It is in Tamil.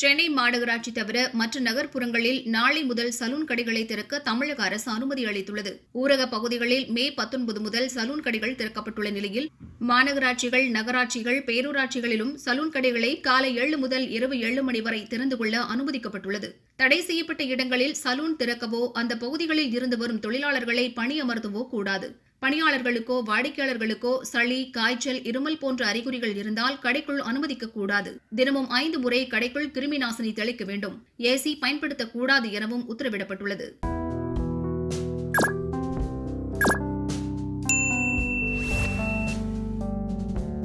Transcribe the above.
சென்னை மாநகராட்சி தவிர மற்ற நகர்ப்புறங்களில் நாளை முதல் சலூன் கடைகளை திறக்க தமிழக அரசு அனுமதி அளித்துள்ளது ஊரக பகுதிகளில் மே பத்தொன்பது முதல் சலூன் கடைகள் திறக்கப்பட்டுள்ள நிலையில் மாநகராட்சிகள் நகராட்சிகள் பேரூராட்சிகளிலும் சலூன் கடைகளை காலை ஏழு முதல் இரவு ஏழு மணி வரை திறந்து கொள்ள அனுமதிக்கப்பட்டுள்ளது தடை செய்யப்பட்ட இடங்களில் சலூன் திறக்கவோ அந்த பகுதிகளில் இருந்து வரும் தொழிலாளர்களை பணியமர்த்தவோ கூடாது பணியாளர்களுக்கோ வாடிக்கையாளர்களுக்கோ சளி காய்ச்சல் இருமல் போன்ற அறிகுறிகள் இருந்தால் கடைக்குள் அனுமதிக்க கூடாது தினமும் ஐந்து முறை கடைக்குள் கிருமி நாசினி தெளிக்க வேண்டும் ஏசி பயன்படுத்தக்கூடாது எனவும் உத்தரவிடப்பட்டுள்ளது